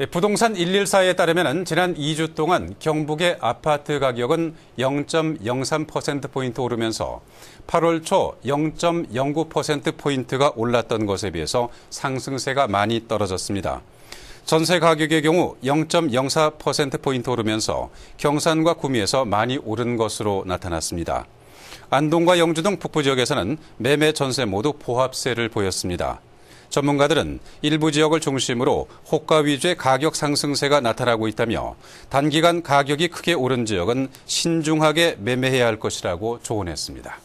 예, 부동산 114에 따르면 지난 2주 동안 경북의 아파트 가격은 0.03%포인트 오르면서 8월 초 0.09%포인트가 올랐던 것에 비해서 상승세가 많이 떨어졌습니다. 전세 가격의 경우 0.04%포인트 오르면서 경산과 구미에서 많이 오른 것으로 나타났습니다. 안동과 영주 등 북부 지역에서는 매매 전세 모두 보합세를 보였습니다. 전문가들은 일부 지역을 중심으로 호가 위주의 가격 상승세가 나타나고 있다며 단기간 가격이 크게 오른 지역은 신중하게 매매해야 할 것이라고 조언했습니다.